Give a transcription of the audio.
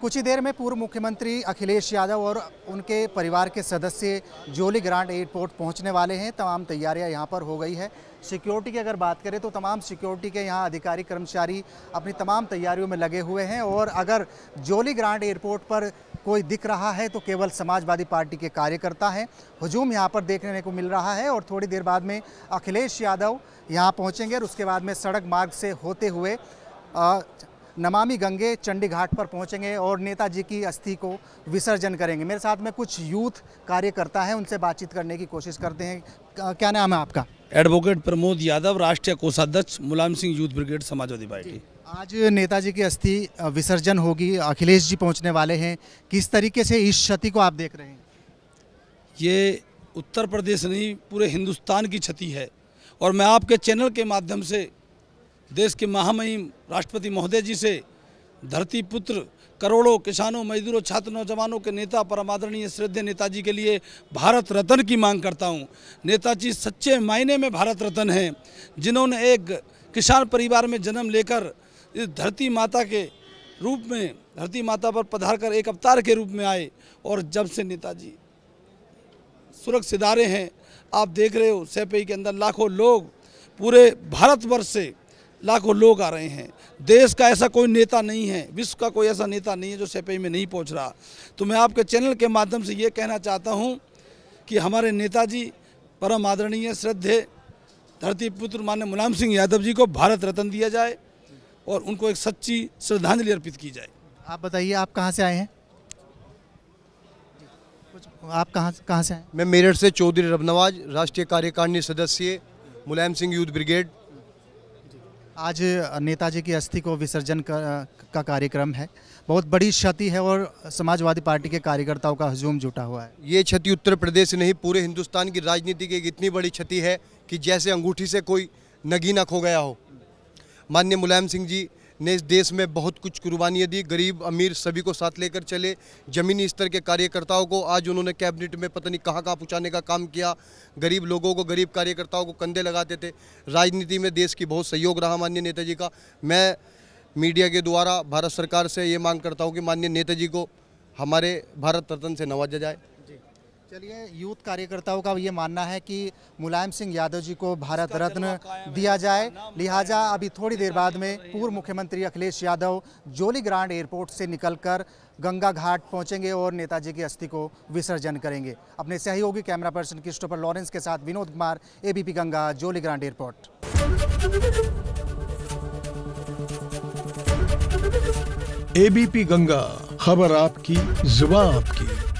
कुछ ही देर में पूर्व मुख्यमंत्री अखिलेश यादव और उनके परिवार के सदस्य जोली ग्रांड एयरपोर्ट पहुंचने वाले हैं तमाम तैयारियां यहां पर हो गई है सिक्योरिटी की अगर बात करें तो तमाम सिक्योरिटी के यहां अधिकारी कर्मचारी अपनी तमाम तैयारियों में लगे हुए हैं और अगर जोली ग्रांड एयरपोर्ट पर कोई दिख रहा है तो केवल समाजवादी पार्टी के कार्यकर्ता हैं हजूम यहाँ पर देखने को मिल रहा है और थोड़ी देर बाद में अखिलेश यादव यहाँ पहुँचेंगे और उसके बाद में सड़क मार्ग से होते हुए नमामि गंगे चंडी घाट पर पहुंचेंगे और नेताजी की अस्थि को विसर्जन करेंगे मेरे साथ में कुछ यूथ कार्यकर्ता हैं उनसे बातचीत करने की कोशिश करते हैं क्या नाम है आपका एडवोकेट प्रमोद यादव राष्ट्रीय कोषाध्यक्ष Mulayam Singh youth brigade Samajwadi party आज नेताजी की अस्थि विसर्जन होगी अखिलेश जी पहुँचने वाले हैं किस तरीके से इस क्षति को आप देख रहे हैं ये उत्तर प्रदेश नहीं पूरे हिंदुस्तान की क्षति है और मैं आपके चैनल के माध्यम से देश के महामहिम राष्ट्रपति महोदय जी से धरती पुत्र करोड़ों किसानों मजदूरों छात्र नौजवानों के नेता आदरणीय श्रद्धे नेताजी के लिए भारत रत्न की मांग करता हूं नेताजी सच्चे मायने में भारत रत्न हैं जिन्होंने एक किसान परिवार में जन्म लेकर इस धरती माता के रूप में धरती माता पर पधार कर एक अवतार के रूप में आए और जब से नेताजी सुरक्षित सिदारे हैं आप देख रहे हो सैपेई के अंदर लाखों लोग पूरे भारतवर्ष से लाखों लोग आ रहे हैं देश का ऐसा कोई नेता नहीं है विश्व का कोई ऐसा नेता नहीं है जो सेपई में नहीं पहुंच रहा तो मैं आपके चैनल के माध्यम से ये कहना चाहता हूं कि हमारे नेताजी परम आदरणीय श्रद्धे धरती पुत्र मान्य मुलायम सिंह यादव जी को भारत रत्न दिया जाए और उनको एक सच्ची श्रद्धांजलि अर्पित की जाए आप बताइए आप कहाँ से आए हैं आप कहाँ कहाँ से आए मैं मेरठ से चौधरी रबनवाज राष्ट्रीय कार्यकारिणी सदस्य मुलायम सिंह यूथ ब्रिगेड आज नेताजी की अस्थि को विसर्जन का, का कार्यक्रम है बहुत बड़ी क्षति है और समाजवादी पार्टी के कार्यकर्ताओं का हजूम जुटा हुआ है ये क्षति उत्तर प्रदेश नहीं पूरे हिंदुस्तान की राजनीति की एक इतनी बड़ी क्षति है कि जैसे अंगूठी से कोई नगीना खो गया हो माननीय मुलायम सिंह जी ने इस देश में बहुत कुछ कुर्बानियाँ दी गरीब अमीर सभी को साथ लेकर चले जमीनी स्तर के कार्यकर्ताओं को आज उन्होंने कैबिनेट में पता नहीं कहाँ कहाँ पहुँचाने का काम किया गरीब लोगों को गरीब कार्यकर्ताओं को कंधे लगाते थे राजनीति में देश की बहुत सहयोग रहा माननीय नेताजी का मैं मीडिया के द्वारा भारत सरकार से ये मांग करता हूँ कि माननीय नेताजी को हमारे भारत रत्न से नवाजा जाए चलिए यूथ कार्यकर्ताओं का ये मानना है कि मुलायम सिंह यादव जी को भारत रत्न दिया जाए लिहाजा अभी थोड़ी देर बाद में पूर्व मुख्यमंत्री Akhilesh Yadav Jolly Grant airport से निकलकर गंगा घाट पहुंचेंगे और नेताजी की अस्थि को विसर्जन करेंगे अपने सहयोगी कैमरा पर्सन क्रिस्टोफर लॉरेंस के साथ Vinod Kumar ABP Ganga Jolly Grant airport ABP Ganga खबर आपकी जुबा आपकी